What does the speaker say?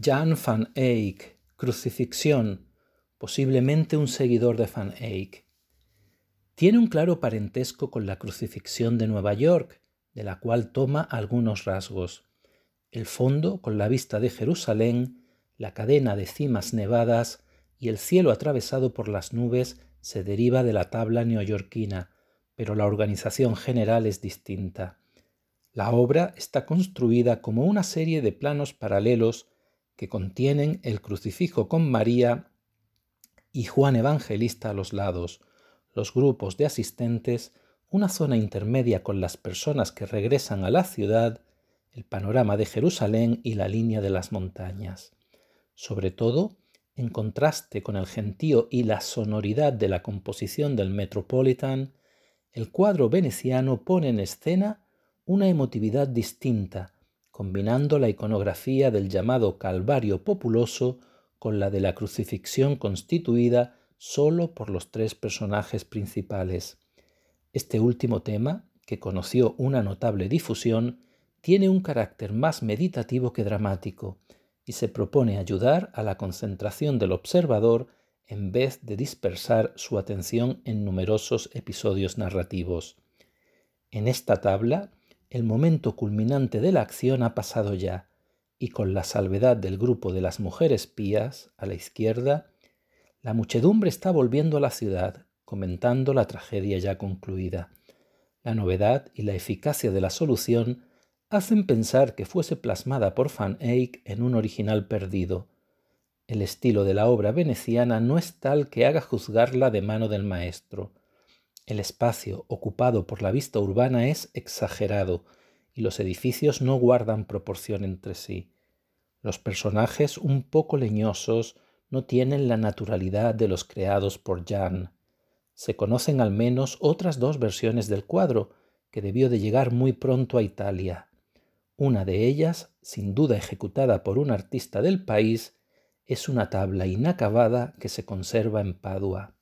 Jan van Eyck, Crucifixión, posiblemente un seguidor de van Eyck. Tiene un claro parentesco con la crucifixión de Nueva York, de la cual toma algunos rasgos. El fondo con la vista de Jerusalén, la cadena de cimas nevadas y el cielo atravesado por las nubes se deriva de la tabla neoyorquina, pero la organización general es distinta. La obra está construida como una serie de planos paralelos que contienen el crucifijo con María y Juan Evangelista a los lados, los grupos de asistentes, una zona intermedia con las personas que regresan a la ciudad, el panorama de Jerusalén y la línea de las montañas. Sobre todo, en contraste con el gentío y la sonoridad de la composición del Metropolitan, el cuadro veneciano pone en escena una emotividad distinta, combinando la iconografía del llamado Calvario populoso con la de la crucifixión constituida solo por los tres personajes principales. Este último tema, que conoció una notable difusión, tiene un carácter más meditativo que dramático y se propone ayudar a la concentración del observador en vez de dispersar su atención en numerosos episodios narrativos. En esta tabla el momento culminante de la acción ha pasado ya, y con la salvedad del grupo de las mujeres pías a la izquierda, la muchedumbre está volviendo a la ciudad, comentando la tragedia ya concluida. La novedad y la eficacia de la solución hacen pensar que fuese plasmada por Van Eyck en un original perdido. El estilo de la obra veneciana no es tal que haga juzgarla de mano del maestro. El espacio ocupado por la vista urbana es exagerado y los edificios no guardan proporción entre sí. Los personajes un poco leñosos no tienen la naturalidad de los creados por Jan. Se conocen al menos otras dos versiones del cuadro, que debió de llegar muy pronto a Italia. Una de ellas, sin duda ejecutada por un artista del país, es una tabla inacabada que se conserva en Padua.